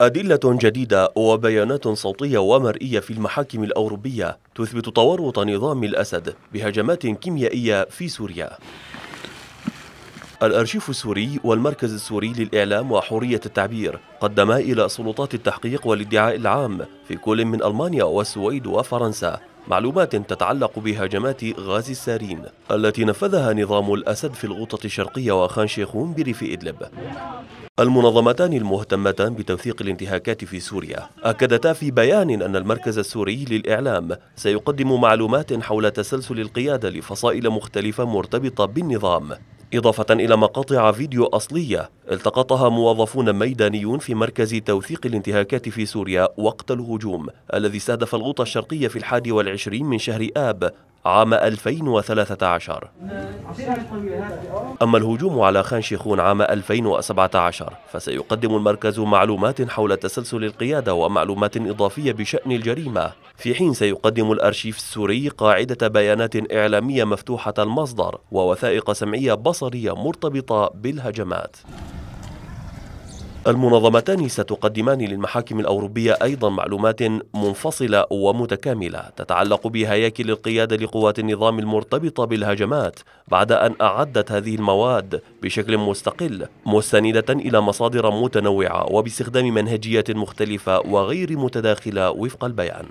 أدلة جديدة وبيانات صوتية ومرئية في المحاكم الأوروبية تثبت تورط نظام الأسد بهجمات كيميائية في سوريا الأرشيف السوري والمركز السوري للإعلام وحرية التعبير قدما إلى سلطات التحقيق والادعاء العام في كل من ألمانيا والسويد وفرنسا معلومات تتعلق بهجمات غاز السارين التي نفذها نظام الأسد في الغوطة الشرقية وخان شيخون بريف إدلب المنظمتان المهتمتان بتوثيق الانتهاكات في سوريا أكدتا في بيان أن المركز السوري للإعلام سيقدم معلومات حول تسلسل القيادة لفصائل مختلفة مرتبطة بالنظام إضافة إلى مقاطع فيديو أصلية التقطها موظفون ميدانيون في مركز توثيق الانتهاكات في سوريا وقت الهجوم الذي استهدف الغوطة الشرقية في الحادي والعشرين من شهر آب عام 2013 أما الهجوم على خان شيخون عام 2017 فسيقدم المركز معلومات حول تسلسل القيادة ومعلومات إضافية بشأن الجريمة في حين سيقدم الأرشيف السوري قاعدة بيانات إعلامية مفتوحة المصدر ووثائق سمعية بصرية مرتبطة بالهجمات المنظمتان ستقدمان للمحاكم الأوروبية أيضا معلومات منفصلة ومتكاملة تتعلق بهياكل القيادة لقوات النظام المرتبطة بالهجمات بعد أن أعدت هذه المواد بشكل مستقل مستندة إلى مصادر متنوعة وباستخدام منهجيات مختلفة وغير متداخلة وفق البيان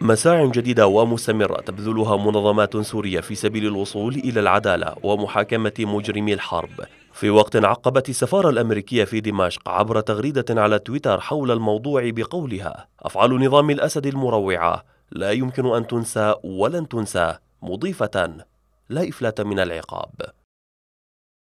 مساع جديدة ومستمرة تبذلها منظمات سورية في سبيل الوصول إلى العدالة ومحاكمة مجرمي الحرب في وقت عقبت السفارة الأمريكية في دمشق عبر تغريدة على تويتر حول الموضوع بقولها أفعال نظام الأسد المروعة لا يمكن أن تنسى ولن تنسى مضيفة لا إفلات من العقاب